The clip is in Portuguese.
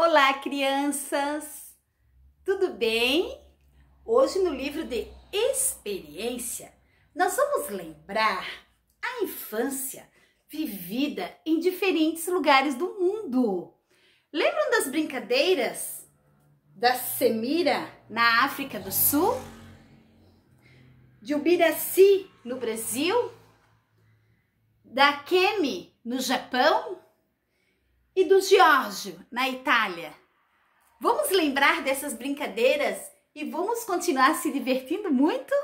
Olá, crianças! Tudo bem? Hoje, no livro de experiência, nós vamos lembrar a infância vivida em diferentes lugares do mundo. Lembram das brincadeiras da Semira na África do Sul? De Ubiraci no Brasil? Da Kemi no Japão? do Giorgio, na Itália. Vamos lembrar dessas brincadeiras e vamos continuar se divertindo muito?